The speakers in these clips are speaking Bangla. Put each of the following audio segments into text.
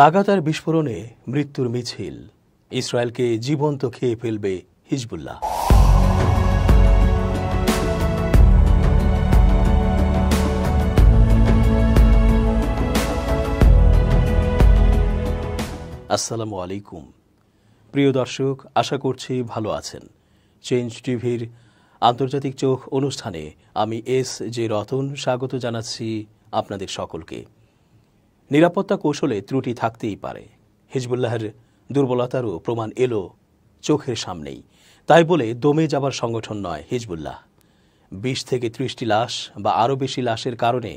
লাগাতার বিস্ফোরণে মৃত্যুর মিছিল ইসরায়েলকে জীবন্ত খেয়ে ফেলবে হিজবুল্লাহ আসসালামু আলাইকুম প্রিয় দর্শক আশা করছি ভালো আছেন চেঞ্জ টিভির আন্তর্জাতিক চোখ অনুষ্ঠানে আমি এস জে রতন স্বাগত জানাচ্ছি আপনাদের সকলকে নিরাপত্তা কৌশলে ত্রুটি থাকতেই পারে হিজবুল্লাহর দুর্বলতারও প্রমাণ এলো চোখের সামনেই তাই বলে দমে যাবার সংগঠন নয় হিজবুল্লাহ বিশ থেকে ত্রিশটি লাশ বা আরও বেশি লাশের কারণে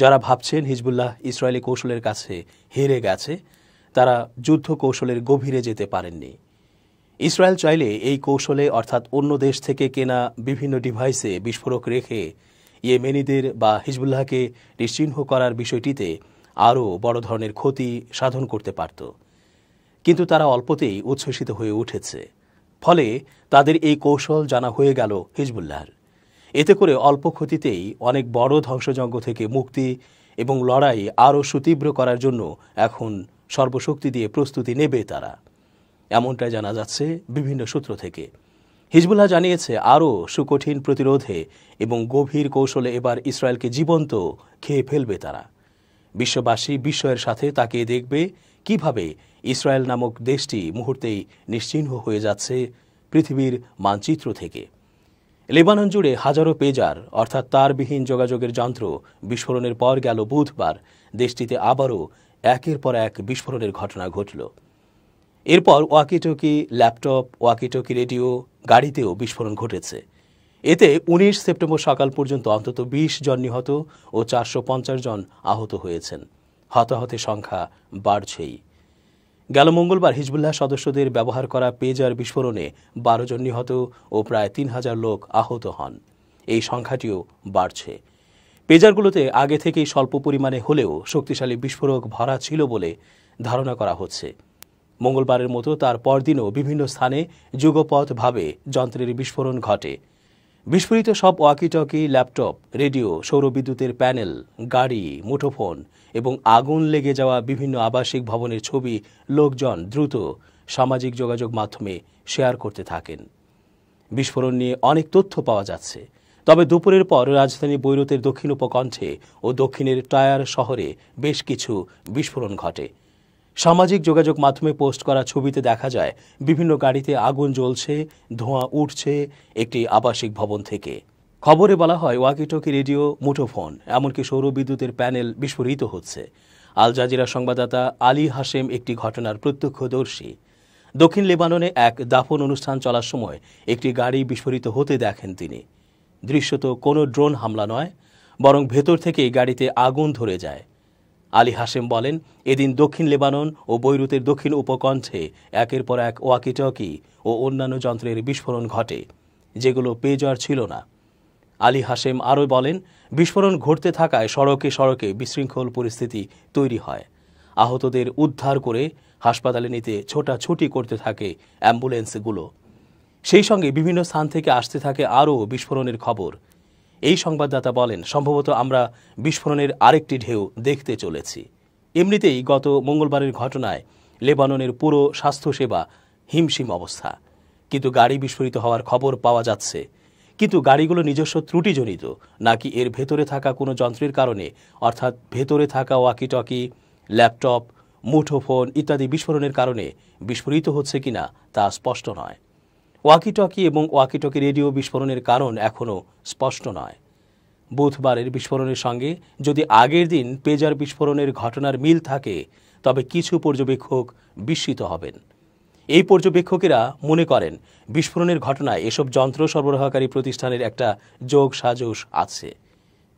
যারা ভাবছেন হিজবুল্লাহ ইসরায়েলি কৌশলের কাছে হেরে গেছে তারা যুদ্ধ কৌশলের গভীরে যেতে পারেননি ইসরায়েল চাইলে এই কৌশলে অর্থাৎ অন্য দেশ থেকে কেনা বিভিন্ন ডিভাইসে বিস্ফোরক রেখে ইয়েমেনিদের বা হিজবুল্লাহকে নিশ্চিহ্ন করার বিষয়টিতে আরও বড় ধরনের ক্ষতি সাধন করতে পারত কিন্তু তারা অল্পতেই উচ্ছ্বসিত হয়ে উঠেছে ফলে তাদের এই কৌশল জানা হয়ে গেল হিজবুল্লাহর এতে করে অল্প ক্ষতিতেই অনেক বড় ধ্বংসযজ্ঞ থেকে মুক্তি এবং লড়াই আরও সুতীব্র করার জন্য এখন সর্বশক্তি দিয়ে প্রস্তুতি নেবে তারা এমনটাই জানা যাচ্ছে বিভিন্ন সূত্র থেকে হিজবুল্লাহ জানিয়েছে আরও সুকঠিন প্রতিরোধে এবং গভীর কৌশলে এবার ইসরায়েলকে জীবন্ত খেয়ে ফেলবে তারা বিশ্ববাসী বিস্ময়ের সাথে তাকে দেখবে কিভাবে ইসরায়েল নামক দেশটি মুহূর্তেই নিশ্চিহ্ন হয়ে যাচ্ছে পৃথিবীর মানচিত্র থেকে লেবানন জুড়ে হাজারো পেজার অর্থাৎ তারবিহীন যোগাযোগের যন্ত্র বিস্ফোরণের পর গেল বুধবার দেশটিতে আবারও একের পর এক বিস্ফোরণের ঘটনা ঘটল এরপর ওয়াকিটকি ল্যাপটপ ওয়াকিটকি রেডিও গাড়িতেও বিস্ফোরণ ঘটেছে এতে ১৯ সেপ্টেম্বর সকাল পর্যন্ত অন্তত ২০ জন নিহত ও চারশো জন আহত হয়েছেন হতাহতের সংখ্যা বাড়ছেই গেল মঙ্গলবার হিজবুল্লাহ সদস্যদের ব্যবহার করা পেজার বিস্ফোরণে বারো জন নিহত ও প্রায় তিন হাজার লোক আহত হন এই সংখ্যাটিও বাড়ছে পেজারগুলোতে আগে থেকেই স্বল্প পরিমাণে হলেও শক্তিশালী বিস্ফোরক ভরা ছিল বলে ধারণা করা হচ্ছে মঙ্গলবারের মতো তার পরদিনও বিভিন্ন স্থানে যুগপথভাবে যন্ত্রের বিস্ফোরণ ঘটে বিস্ফোরিত সব ওয়াকিটকি ল্যাপটপ রেডিও সৌরবিদ্যুতের প্যানেল গাড়ি মুঠোফোন এবং আগুন লেগে যাওয়া বিভিন্ন আবাসিক ভবনের ছবি লোকজন দ্রুত সামাজিক যোগাযোগ মাধ্যমে শেয়ার করতে থাকেন বিস্ফোরণ নিয়ে অনেক তথ্য পাওয়া যাচ্ছে তবে দুপুরের পর রাজধানী বৈরতের দক্ষিণ উপকণ্ঠে ও দক্ষিণের টায়ার শহরে বেশ কিছু বিস্ফোরণ ঘটে সামাজিক যোগাযোগ মাধ্যমে পোস্ট করা ছবিতে দেখা যায় বিভিন্ন গাড়িতে আগুন জ্বলছে ধোঁয়া উঠছে একটি আবাসিক ভবন থেকে খবরে বলা হয় ওয়াকিটকি রেডিও মুঠোফোন এমনকি সৌর বিদ্যুতের প্যানেল বিস্ফোরিত হচ্ছে আল জাজিরা সংবাদদাতা আলী হাসেম একটি ঘটনার প্রত্যক্ষদর্শী দক্ষিণ লেবাননে এক দাফন অনুষ্ঠান চলার সময় একটি গাড়ি বিস্ফোরিত হতে দেখেন তিনি দৃশ্যত কোনো ড্রোন হামলা নয় বরং ভেতর থেকেই গাড়িতে আগুন ধরে যায় আলী হাসেম বলেন এদিন দক্ষিণ লেবানন ও বৈরুতের দক্ষিণ উপকণ্ঠে একের পর এক ওয়াকিটকি ও অন্যান্য যন্ত্রের বিস্ফোরণ ঘটে যেগুলো পেজার ছিল না আলী হাসেম আরও বলেন বিস্ফোরণ ঘটতে থাকায় সড়কে সড়কে বিশৃঙ্খল পরিস্থিতি তৈরি হয় আহতদের উদ্ধার করে হাসপাতালে নিতে ছোটাছুটি করতে থাকে অ্যাম্বুলেন্সগুলো সেই সঙ্গে বিভিন্ন স্থান থেকে আসতে থাকে আরও বিস্ফোরণের খবর এই সংবাদদাতা বলেন সম্ভবত আমরা বিস্ফোরণের আরেকটি ঢেউ দেখতে চলেছি এমনিতেই গত মঙ্গলবারের ঘটনায় লেবাননের পুরো স্বাস্থ্যসেবা হিমশিম অবস্থা কিন্তু গাড়ি বিস্ফোরিত হওয়ার খবর পাওয়া যাচ্ছে কিন্তু গাড়িগুলো নিজস্ব ত্রুটিজনিত নাকি এর ভেতরে থাকা কোনো যন্ত্রের কারণে অর্থাৎ ভেতরে থাকা ওয়াকিটকি ল্যাপটপ মুঠোফোন ইত্যাদি বিস্ফোরণের কারণে বিস্ফোরিত হচ্ছে কিনা তা স্পষ্ট নয় ওয়াকিটকি এবং ওয়াকিটকি রেডিও বিস্ফোরণের কারণ এখনও স্পষ্ট নয় বুধবারের বিস্ফোরণের সঙ্গে যদি আগের দিন পেজার বিস্ফোরণের ঘটনার মিল থাকে তবে কিছু পর্যবেক্ষক বিস্মিত হবেন এই পর্যবেক্ষকেরা মনে করেন বিস্ফোরণের ঘটনায় এসব যন্ত্র সরবরাহকারী প্রতিষ্ঠানের একটা যোগ সাজস আছে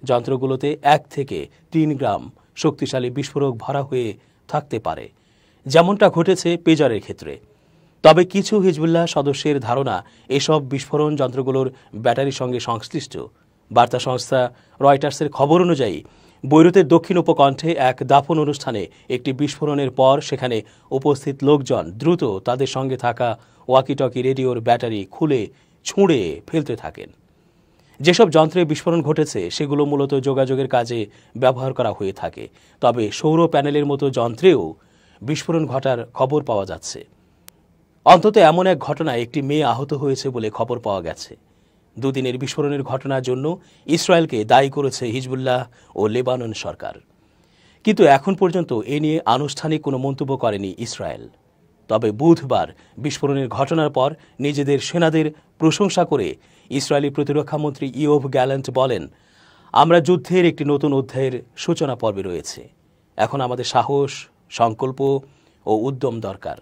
যন্ত্রগুলোতে এক থেকে তিন গ্রাম শক্তিশালী বিস্ফোরক ভরা হয়ে থাকতে পারে যেমনটা ঘটেছে পেজারের ক্ষেত্রে তবে কিছু হিজবুল্লাহ সদস্যের ধারণা এসব বিস্ফোরণ যন্ত্রগুলোর ব্যাটারির সঙ্গে সংশ্লিষ্ট বার্তা সংস্থা রয়টার্সের খবর অনুযায়ী বৈরুতের দক্ষিণ উপকণ্ঠে এক দাফন অনুষ্ঠানে একটি বিস্ফোরণের পর সেখানে উপস্থিত লোকজন দ্রুত তাদের সঙ্গে থাকা ওয়াকিটকি রেডিওর ব্যাটারি খুলে ছুঁড়ে ফেলতে থাকেন যেসব যন্ত্রে বিস্ফোরণ ঘটেছে সেগুলো মূলত যোগাযোগের কাজে ব্যবহার করা হয়ে থাকে তবে সৌর প্যানেলের মতো যন্ত্রেও বিস্ফোরণ ঘটার খবর পাওয়া যাচ্ছে অন্তত এমন এক ঘটনায় একটি মেয়ে আহত হয়েছে বলে খবর পাওয়া গেছে দুদিনের বিস্ফোরণের ঘটনার জন্য ইসরায়েলকে দায়ী করেছে হিজবুল্লাহ ও লেবানন সরকার কিন্তু এখন পর্যন্ত এ নিয়ে আনুষ্ঠানিক কোনো মন্তব্য করেনি ইসরায়েল তবে বুধবার বিস্ফোরণের ঘটনার পর নিজেদের সেনাদের প্রশংসা করে ইসরায়েলি প্রতিরক্ষামন্ত্রী ইয়োভ গ্যালান্ট বলেন আমরা যুদ্ধের একটি নতুন অধ্যায়ের সূচনা পর্বে রয়েছে এখন আমাদের সাহস সংকল্প ও উদ্যম দরকার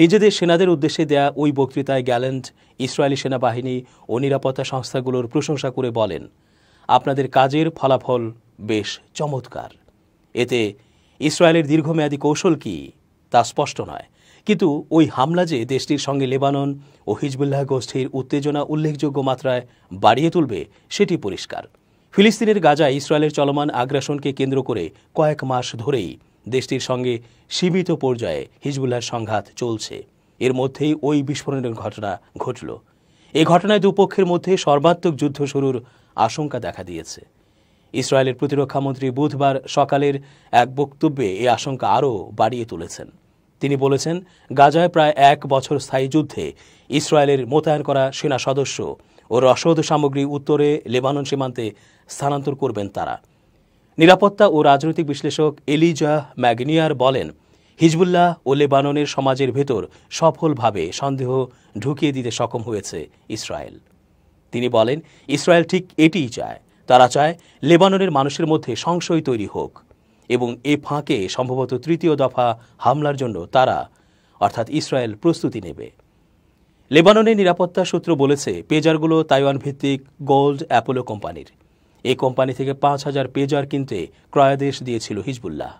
নিজেদের সেনাদের উদ্দেশ্যে দেয়া ওই বক্তৃতায় গ্যালেন্ট ইসরায়েলি সেনাবাহিনী ও নিরাপত্তা সংস্থাগুলোর প্রশংসা করে বলেন আপনাদের কাজের ফলাফল বেশ চমৎকার এতে ইসরায়েলের দীর্ঘমেয়াদী কৌশল কি তা স্পষ্ট নয় কিন্তু ওই হামলা যে দেশটির সঙ্গে লেবানন ও হিজবুল্লাহ গোষ্ঠীর উত্তেজনা উল্লেখযোগ্য মাত্রায় বাড়িয়ে তুলবে সেটি পরিষ্কার ফিলিস্তিনের গাজায় ইসরায়েলের চলমান আগ্রাসনকে কেন্দ্র করে কয়েক মাস ধরেই দেশটির সঙ্গে সীমিত পর্যায়ে হিজবুল্লার সংঘাত চলছে এর মধ্যেই ওই বিস্ফোরণের ঘটনা ঘটল এই ঘটনায় দুপক্ষের মধ্যে সর্বাত্মক যুদ্ধ শুরুর আশঙ্কা দেখা দিয়েছে ইসরায়েলের প্রতিরক্ষামন্ত্রী বুধবার সকালের এক বক্তব্যে এই আশঙ্কা আরও বাড়িয়ে তুলেছেন তিনি বলেছেন গাজায় প্রায় এক বছর স্থায়ী যুদ্ধে ইসরায়েলের মোতায়েন করা সেনা সদস্য ও রসদ সামগ্রী উত্তরে লেবানন সীমান্তে স্থানান্তর করবেন তারা নিরাপত্তা ও রাজনৈতিক বিশ্লেষক এলিজা ম্যাগনিয়ার বলেন হিজবুল্লাহ ও লেবাননের সমাজের ভেতর সফলভাবে সন্দেহ ঢুকিয়ে দিতে সক্ষম হয়েছে ইসরায়েল তিনি বলেন ইসরায়েল ঠিক এটিই চায় তারা চায় লেবাননের মানুষের মধ্যে সংশয় তৈরি হোক এবং এ ফাঁকে সম্ভবত তৃতীয় দফা হামলার জন্য তারা অর্থাৎ ইসরায়েল প্রস্তুতি নেবে লেবাননের নিরাপত্তা সূত্র বলেছে পেজারগুলো তাইওয়ান ভিত্তিক গোল্ড অ্যাপোলো কোম্পানির এ কোম্পানি থেকে পাঁচ হাজার পেজার কিনতে ক্রয়াদেশ দিয়েছিল হিজবুল্লাহ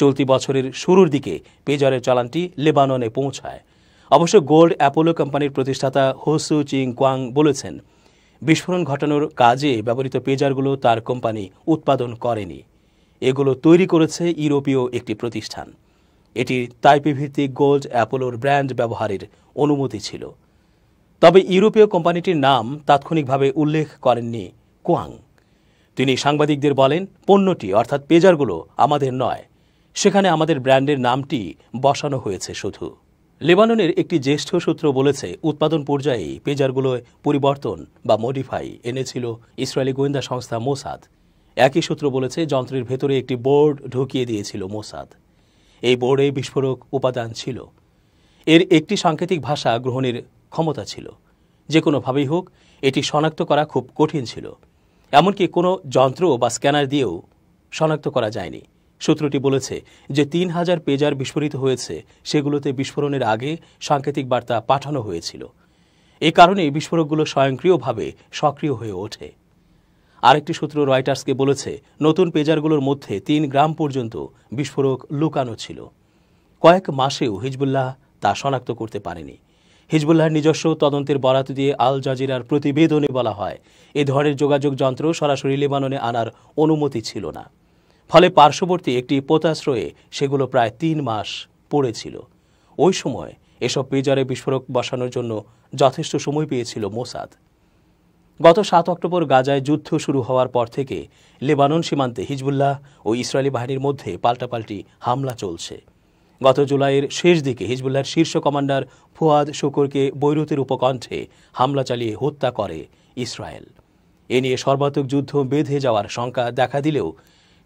চলতি বছরের শুরুর দিকে পেজারের চালানটি লেবাননে পৌঁছায় অবশ্য গোল্ড অ্যাপোলো কোম্পানির প্রতিষ্ঠাতা হোসু চিং কোয়াং বলেছেন বিস্ফোরণ ঘটানোর কাজে ব্যবহৃত পেজারগুলো তার কোম্পানি উৎপাদন করেনি এগুলো তৈরি করেছে ইউরোপীয় একটি প্রতিষ্ঠান এটি তাইপি ভিত্তিক গোল্ড অ্যাপোলোর ব্র্যান্ড ব্যবহারের অনুমতি ছিল তবে ইউরোপীয় কোম্পানিটির নাম তাৎক্ষণিকভাবে উল্লেখ করেননি কোয়াং তিনি সাংবাদিকদের বলেন পণ্যটি অর্থাৎ পেজারগুলো আমাদের নয় সেখানে আমাদের ব্র্যান্ডের নামটি বসানো হয়েছে শুধু লেবাননের একটি জ্যেষ্ঠ সূত্র বলেছে উৎপাদন পর্যায়ে পেজারগুলোয় পরিবর্তন বা মডিফাই এনেছিল ইসরায়েলি গোয়েন্দা সংস্থা মোসাদ একই সূত্র বলেছে যন্ত্রের ভেতরে একটি বোর্ড ঢুকিয়ে দিয়েছিল মোসাদ এই বোর্ডে বিস্ফোরক উপাদান ছিল এর একটি সাংকেতিক ভাষা গ্রহণের ক্ষমতা ছিল যে কোনোভাবেই হোক এটি শনাক্ত করা খুব কঠিন ছিল এমনকি কোনো যন্ত্র বা স্ক্যানার দিয়েও শনাক্ত করা যায়নি সূত্রটি বলেছে যে তিন হাজার পেজার বিস্ফোরিত হয়েছে সেগুলোতে বিস্ফোরণের আগে সাংকেতিক বার্তা পাঠানো হয়েছিল এ কারণে বিস্ফোরকগুলো স্বয়ংক্রিয়ভাবে সক্রিয় হয়ে ওঠে আরেকটি সূত্র রয়টার্সকে বলেছে নতুন পেজারগুলোর মধ্যে তিন গ্রাম পর্যন্ত বিস্ফোরক লুকানো ছিল কয়েক মাসেও হিজবুল্লাহ তা শনাক্ত করতে পারেনি হিজবুল্লাহর নিজস্ব তদন্তের বরাত দিয়ে আল জাজিরার প্রতিবেদনে বলা হয় এ ধরনের যোগাযোগ যন্ত্র সরাসরি লেবাননে আনার অনুমতি ছিল না ফলে পার্শ্ববর্তী একটি পোতাশ্রয়ে সেগুলো প্রায় তিন মাস পড়েছিল ওই সময় এসব পেজারে বিস্ফোরক বসানোর জন্য যথেষ্ট সময় পেয়েছিল মোসাদ গত সাত অক্টোবর গাজায় যুদ্ধ শুরু হওয়ার পর থেকে লেবানন সীমান্তে হিজবুল্লাহ ও ইসরায়েলি বাহিনীর মধ্যে পাল্টাপাল্টি হামলা চলছে গত জুলাইয়ের শেষ দিকে হিজবুল্লাহর শীর্ষ কমান্ডার ফুয়াদ শুকুরকে বৈরুতের উপকণ্ঠে হামলা চালিয়ে হত্যা করে ইসরায়েল এ নিয়ে সর্বাত্মক যুদ্ধ বেঁধে যাওয়ার শঙ্কা দেখা দিলেও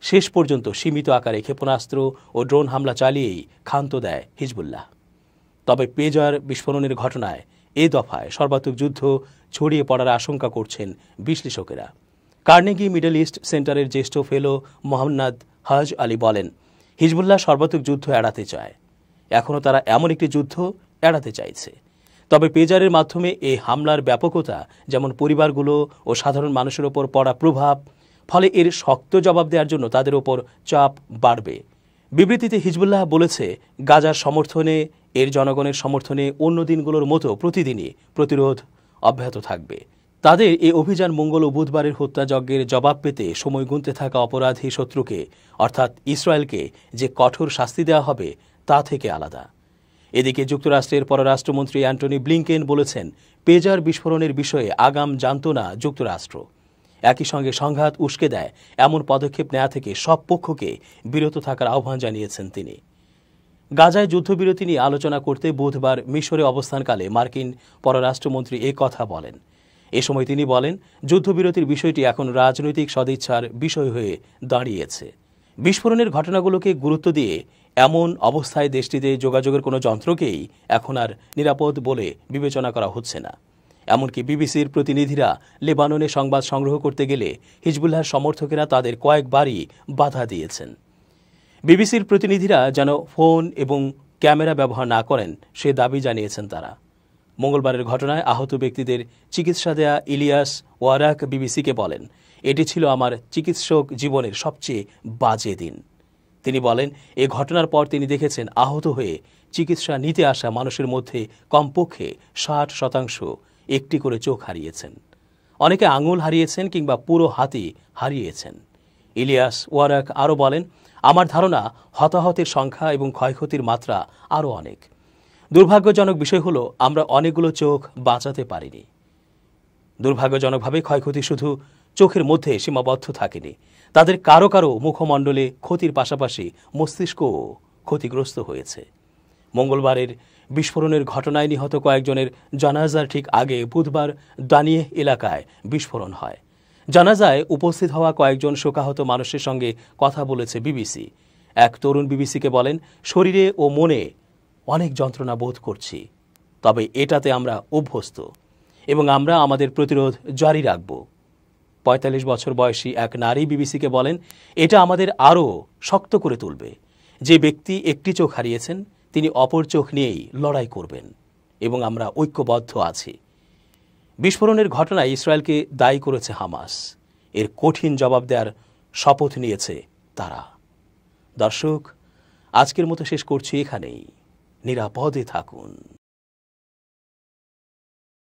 শেষ পর্যন্ত সীমিত আকারে ক্ষেপণাস্ত্র ও ড্রোন হামলা চালিয়েই ক্ষান্ত দেয় হিজবুল্লাহ তবে পেজার বিস্ফোরণের ঘটনায় এ দফায় সর্বাত্মক যুদ্ধ ছড়িয়ে পড়ার আশঙ্কা করছেন বিশ্লেষকেরা কার্নেগি মিডল ইস্ট সেন্টারের জ্যেষ্ঠ ফেলো মোহাম্মদ হাজ আলী বলেন হিজবুল্লাহ সর্বাত্মক যুদ্ধ এড়াতে চায় এখনও তারা এমন একটি যুদ্ধ এড়াতে চাইছে তবে পেজারের মাধ্যমে এই হামলার ব্যাপকতা যেমন পরিবারগুলো ও সাধারণ মানুষের ওপর পড়া প্রভাব ফলে এর শক্ত জবাব দেওয়ার জন্য তাদের ওপর চাপ বাড়বে বিবৃতিতে হিজবুল্লাহ বলেছে গাজার সমর্থনে এর জনগণের সমর্থনে অন্য দিনগুলোর মতো প্রতিদিনই প্রতিরোধ অব্যাহত থাকবে তাদের এই অভিযান মঙ্গল ও বুধবারের হত্যাযজ্ঞের জবাব পেতে সময় গুনতে থাকা অপরাধী শত্রুকে অর্থাৎ ইসরায়েলকে যে কঠোর শাস্তি দেওয়া হবে তা থেকে আলাদা এদিকে যুক্তরাষ্ট্রের পররাষ্ট্রমন্ত্রী অ্যান্টনি ব্লিংকেন বলেছেন পেজার বিস্ফোরণের বিষয়ে আগাম জানত না যুক্তরাষ্ট্র একই সঙ্গে সংঘাত উস্কে দেয় এমন পদক্ষেপ নেওয়া থেকে সব পক্ষকে বিরত থাকার আহ্বান জানিয়েছেন তিনি গাজায় যুদ্ধবিরতি নিয়ে আলোচনা করতে বুধবার মিশরে অবস্থানকালে মার্কিন পররাষ্ট্রমন্ত্রী কথা বলেন এ সময় তিনি বলেন যুদ্ধবিরতির বিষয়টি এখন রাজনৈতিক সদিচ্ছার বিষয় হয়ে দাঁড়িয়েছে বিস্ফোরণের ঘটনাগুলোকে গুরুত্ব দিয়ে এমন অবস্থায় দেশটিতে যোগাযোগের কোনো যন্ত্রকেই এখন আর নিরাপদ বলে বিবেচনা করা হচ্ছে না এমনকি বিবিসির প্রতিনিধিরা লেবাননে সংবাদ সংগ্রহ করতে গেলে হিজবুল্লাহর সমর্থকেরা তাদের কয়েকবারই বাধা দিয়েছেন বিবিসির প্রতিনিধিরা যেন ফোন এবং ক্যামেরা ব্যবহার না করেন সে দাবি জানিয়েছেন তারা মঙ্গলবারের ঘটনায় আহত ব্যক্তিদের চিকিৎসা দেয়া ইলিয়াস ওয়ারাক বিবিসিকে বলেন এটি ছিল আমার চিকিৎসক জীবনের সবচেয়ে বাজে দিন তিনি বলেন এ ঘটনার পর তিনি দেখেছেন আহত হয়ে চিকিৎসা নিতে আসা মানুষের মধ্যে কমপক্ষে ষাট শতাংশ একটি করে চোখ হারিয়েছেন অনেকে আঙুল হারিয়েছেন কিংবা পুরো হাতি হারিয়েছেন ইলিয়াস ওয়ারাক আরও বলেন আমার ধারণা হতাহতের সংখ্যা এবং ক্ষয়ক্ষতির মাত্রা আরও অনেক দুর্ভাগ্যজনক বিষয় হলো আমরা অনেকগুলো চোখ বাঁচাতে পারিনি দুর্ভাগ্যজনকভাবে ক্ষয়ক্ষতি শুধু চোখের মধ্যে সীমাবদ্ধ থাকেনি তাদের কারো কারো মুখমণ্ডলে ক্ষতির পাশাপাশি মস্তিষ্কও ক্ষতিগ্রস্ত হয়েছে মঙ্গলবারের বিস্ফোরণের ঘটনায় নিহত কয়েকজনের জানাজার ঠিক আগে বুধবার দানিয়ে এলাকায় বিস্ফোরণ হয় জানাজায় উপস্থিত হওয়া কয়েকজন শোকাহত মানুষের সঙ্গে কথা বলেছে বিবিসি এক তরুণ বিবিসিকে বলেন শরীরে ও মনে অনেক যন্ত্রণা বোধ করছি তবে এটাতে আমরা অভ্যস্ত এবং আমরা আমাদের প্রতিরোধ জারি রাখব পঁয়তাল্লিশ বছর বয়সী এক নারী বিবিসিকে বলেন এটা আমাদের আরও শক্ত করে তুলবে যে ব্যক্তি একটি চোখ হারিয়েছেন তিনি অপর চোখ নিয়েই লড়াই করবেন এবং আমরা ঐক্যবদ্ধ আছি বিস্ফোরণের ঘটনায় ইসরায়েলকে দায়ী করেছে হামাস এর কঠিন জবাব দেওয়ার শপথ নিয়েছে তারা দর্শক আজকের মতো শেষ করছি এখানেই নিরাপদে থাকুন